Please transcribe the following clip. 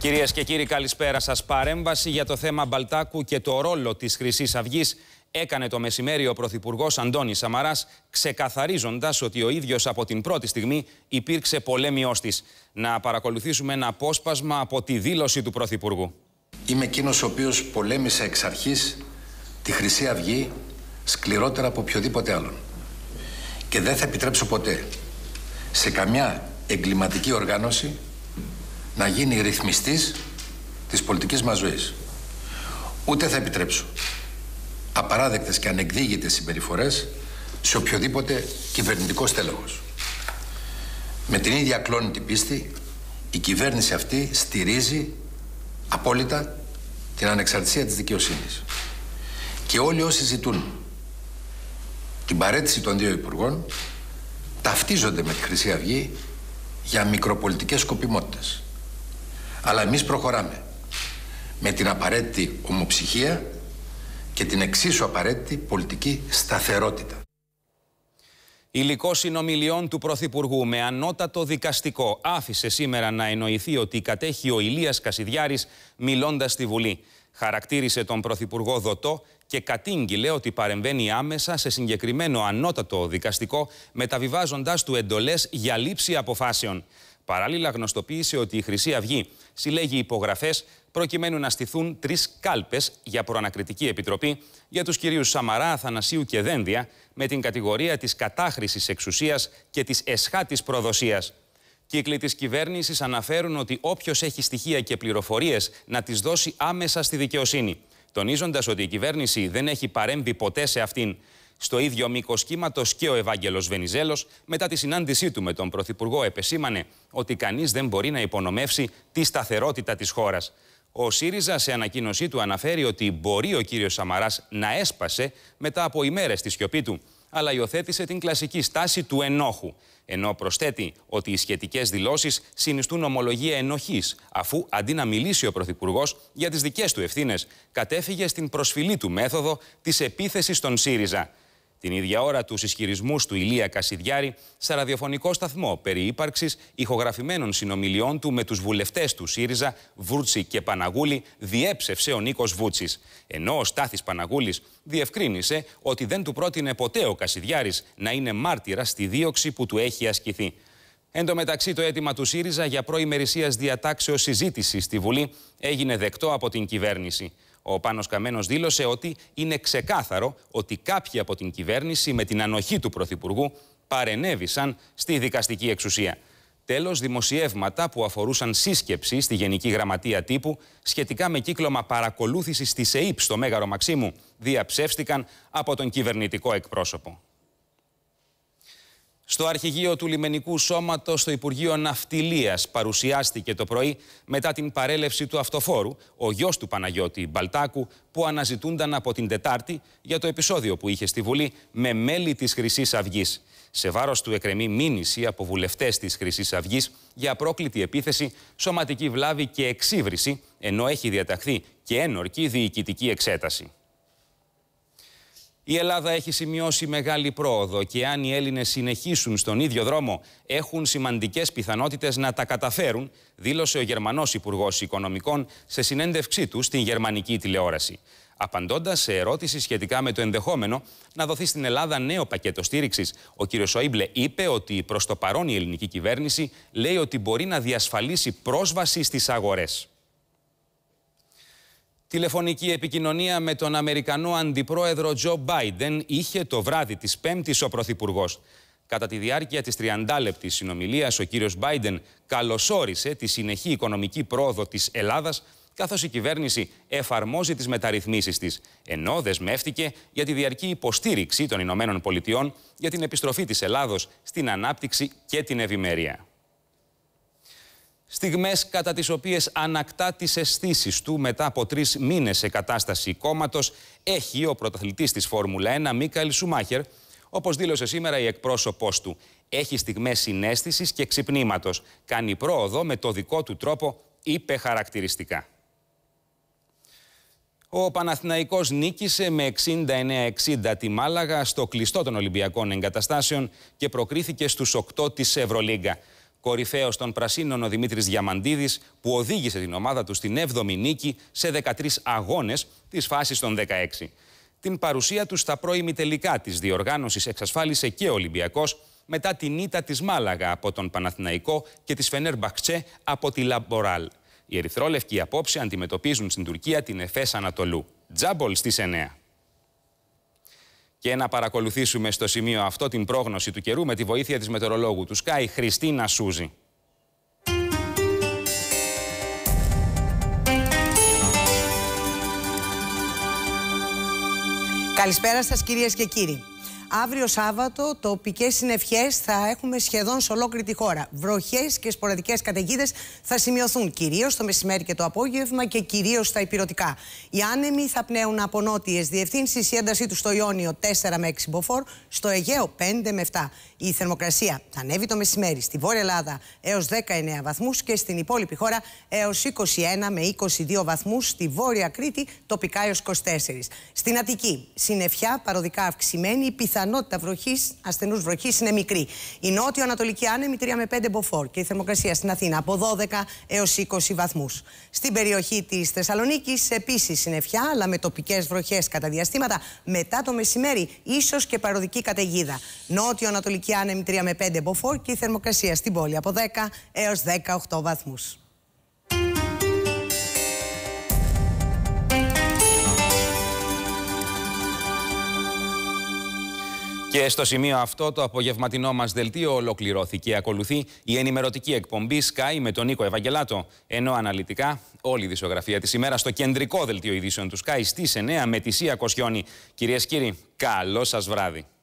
Κυρίες και κύριοι, καλησπέρα σας. Παρέμβαση για το θέμα Μπαλτάκου και το ρόλο της Χρυσής Αυγής έκανε το μεσημέρι ο Πρωθυπουργός Αντώνης Σαμαράς, ξεκαθαρίζοντας ότι ο ίδιος από την πρώτη στιγμή υπήρξε πολέμιό της. Να παρακολουθήσουμε ένα απόσπασμα από τη δήλωση του Πρωθυπουργού. Είμαι εκείνος ο οποίος πολέμησε εξ αρχής τη Χρυσή Αυγή σκληρότερα από οποιοδήποτε άλλον. Και δεν θα επιτρέψω ποτέ σε καμιά εγκληματική οργάνωση να γίνει ρυθμιστής της πολιτικής μας ζωής. Ούτε θα επιτρέψω απαράδεκτες και ανεκδίγητες συμπεριφορές σε οποιοδήποτε κυβερνητικό στέλεχος. Με την ίδια κλώνητη πίστη, η κυβέρνηση αυτή στηρίζει απόλυτα την ανεξαρτησία της δικαιοσύνης. Και όλοι όσοι ζητούν την παρέτηση των δύο υπουργών ταυτίζονται με τη Χρυσή Αυγή για μικροπολιτικές σκοπιμότητες. Αλλά εμείς προχωράμε με την απαραίτητη ομοψυχία και την εξίσου απαραίτητη πολιτική σταθερότητα. Υλικό συνομιλιών του Πρωθυπουργού με ανώτατο δικαστικό άφησε σήμερα να εννοηθεί ότι κατέχει ο Ηλίας Κασιδιάρης μιλώντας στη Βουλή. Χαρακτήρισε τον Πρωθυπουργό Δωτό και κατήγγειλε ότι παρεμβαίνει άμεσα σε συγκεκριμένο ανώτατο δικαστικό μεταβιβάζοντας του εντολές για λήψη αποφάσεων. Παράλληλα, γνωστοποίησε ότι η Χρυσή Αυγή συλλέγει υπογραφές προκειμένου να στηθούν τρεις κάλπες για προανακριτική επιτροπή για τους κυρίους Σαμαρά, Αθανασίου και Δένδια με την κατηγορία της κατάχρησης εξουσίας και της εσχάτη προδοσίας. Κύκλοι της κυβέρνησης αναφέρουν ότι όποιος έχει στοιχεία και πληροφορίες να τις δώσει άμεσα στη δικαιοσύνη. Τονίζοντας ότι η κυβέρνηση δεν έχει παρέμβει ποτέ σε αυτήν. Στο ίδιο μήκος κύματος και ο Ευάγγελος Βενιζέλος, μετά τη συνάντησή του με τον Πρωθυπουργό, επεσήμανε ότι κανείς δεν μπορεί να υπονομεύσει τη σταθερότητα της χώρας. Ο ΣΥΡΙΖΑ σε ανακοίνωσή του αναφέρει ότι μπορεί ο κύριος Σαμαράς να έσπασε μετά από ημέρες τη σιωπή του, αλλά υιοθέτησε την κλασική στάση του ενόχου. Ενώ προσθέτει ότι οι σχετικές δηλώσεις συνιστούν ομολογία ενοχής, αφού αντί να μιλήσει ο Πρωθυπουργός για τις δικές του ευθύνες, κατέφυγε στην προσφυλή του μέθοδο της επίθεσης στον ΣΥΡΙΖΑ. Την ίδια ώρα τους ισχυρισμούς του Ηλία Κασιδιάρη σε ραδιοφωνικό σταθμό περί ύπαρξης ηχογραφημένων συνομιλιών του με τους βουλευτές του ΣΥΡΙΖΑ, ΒΟΥΡΤΣΙ και Παναγούλη, διέψευσε ο Νίκος Βούτσης. Ενώ ο Στάθης Παναγούλης διευκρίνησε ότι δεν του πρότεινε ποτέ ο Κασιδιάρης να είναι μάρτυρα στη δίωξη που του έχει ασκηθεί. Εν τω μεταξύ, το αίτημα του ΣΥΡΙΖΑ για προημερησίας διατάξεως συζήτησης στη Βουλή έγινε δεκτό από την κυβέρνηση. Ο Πάνος Καμένος δήλωσε ότι είναι ξεκάθαρο ότι κάποιοι από την κυβέρνηση με την ανοχή του Πρωθυπουργού παρενέβησαν στη δικαστική εξουσία. Τέλος, δημοσιεύματα που αφορούσαν σύσκεψη στη Γενική Γραμματεία Τύπου σχετικά με κύκλωμα παρακολούθησης της ΕΥΠ στο Μέγαρο Μαξίμου διαψεύστηκαν από τον κυβερνητικό εκπρόσωπο. Στο αρχηγείο του λιμενικού σώματος το Υπουργείο Ναυτιλίας παρουσιάστηκε το πρωί μετά την παρέλευση του αυτοφόρου ο γιος του Παναγιώτη Μπαλτάκου που αναζητούνταν από την Τετάρτη για το επεισόδιο που είχε στη Βουλή με μέλη της χρυσής αυγής. Σε βάρος του εκρεμεί μήνυση από βουλευτές της χρυσής αυγής για πρόκλητη επίθεση, σωματική βλάβη και εξύβριση ενώ έχει διαταχθεί και ένορκη διοικητική εξέταση. Η Ελλάδα έχει σημειώσει μεγάλη πρόοδο και αν οι Έλληνες συνεχίσουν στον ίδιο δρόμο, έχουν σημαντικές πιθανότητες να τα καταφέρουν, δήλωσε ο Γερμανός Υπουργός Οικονομικών σε συνέντευξή του στην γερμανική τηλεόραση. Απαντώντας σε ερώτηση σχετικά με το ενδεχόμενο να δοθεί στην Ελλάδα νέο πακέτο στήριξης, ο κ. Σόιμπλε είπε ότι προς το παρόν η ελληνική κυβέρνηση λέει ότι μπορεί να διασφαλίσει πρόσβαση στις αγορές. Τηλεφωνική επικοινωνία με τον Αμερικανό Αντιπρόεδρο Τζο Μπάιντεν είχε το βράδυ της Πέμπτης ο Πρωθυπουργός. Κατά τη διάρκεια της 30λεπτης συνομιλίας, ο κύριος Μπάιντεν καλωσόρισε τη συνεχή οικονομική πρόοδο της Ελλάδας, καθώς η κυβέρνηση εφαρμόζει τις μεταρρυθμίσεις της, ενώ δεσμεύτηκε για τη διαρκή υποστήριξη των Ηνωμένων Πολιτειών για την επιστροφή της Ελλάδος στην ανάπτυξη και την ευημερία. Στιγμές κατά τις οποίες ανακτά τις αισθήσεις του μετά από τρεις μήνες σε κατάσταση κόμματος έχει ο πρωταθλητής της Φόρμουλα 1 Μίκαλ Σουμάχερ όπως δήλωσε σήμερα η εκπρόσωπός του. Έχει στιγμές συνέστησης και ξυπνήματος. Κάνει πρόοδο με το δικό του τρόπο, είπε χαρακτηριστικά. Ο Παναθηναϊκός νίκησε με 69-60 τη Μάλαγα στο κλειστό των Ολυμπιακών Εγκαταστάσεων και προκρίθηκε στους 8 της Ευρωλίγκα. Κορυφαίος των Πρασίνων ο Δημήτρης Διαμαντίδης, που οδήγησε την ομάδα του στην 7η νίκη σε 13 αγώνες της φάσης των 16. Την παρουσία του στα πρώιμη τελικά της διοργάνωσης εξασφάλισε και ο Ολυμπιακός μετά την ήττα της Μάλαγα από τον Παναθηναϊκό και της Φενέρ Μπαχτσέ από τη Λαμποράλ. Οι Ερυθρόλευκοι απόψε αντιμετωπίζουν στην Τουρκία την Εφές Ανατολού. Τζάμπολ στις 9 και να παρακολουθήσουμε στο σημείο αυτό την πρόγνωση του καιρού με τη βοήθεια της μετεωρολόγου του Sky, Χριστίνα Σούζη. Καλησπέρα σας κυρίες και κύριοι. Αύριο Σάββατο τοπικές συνευχές θα έχουμε σχεδόν σε ολόκληρη τη χώρα. Βροχές και σπορατικέ καταιγίδες θα σημειωθούν κυρίως το μεσημέρι και το απόγευμα και κυρίως στα υπηρετικά. Οι άνεμοι θα πνέουν από νότιες διευθύνσεις. Η έντασή τους στο Ιόνιο 4 με 6 μποφόρ, στο Αιγαίο 5 με 7. Η θερμοκρασία θα ανέβει το μεσημέρι στη Βόρεια Ελλάδα έως 19 βαθμούς και στην υπόλοιπη χώρα έως 21 με 22 βαθμούς. Στη Βόρεια Κρήτη τοπικά έως 24. Στην Αττική, συννεφιά παροδικά αυξημένη, πιθανότητα πιθανότητα βροχής, ασθενούς βροχής είναι μικρή. Η νότιο-ανατολική άνεμη 3 με 5 μποφόρ και η θερμοκρασία στην Αθήνα από 12 έω 20 βαθμούς. Στην περιοχή της Θεσσαλονίκης επίσης είναι αλλά με τοπικές βροχές κατά διαστήματα μετά το μεσημέρι, ίσως και παροδική καταιγίδα. Νότιο-ανατολική άνεμη 3 με 5 μποφόρ και η θερμοκρασία στην πόλη από 10 έω 18 βαθμούς. Και στο σημείο αυτό το απογευματινό μας δελτίο ολοκληρώθηκε. Ακολουθεί η ενημερωτική εκπομπή Sky με τον Νίκο Ευαγγελάτο. Ενώ αναλυτικά όλη η δισογραφία της ημέρας στο κεντρικό δελτίο ειδήσεων του Sky στις 9 με τη Σία Κοσιόνη. Κυρίες και κύριοι, καλό σας βράδυ.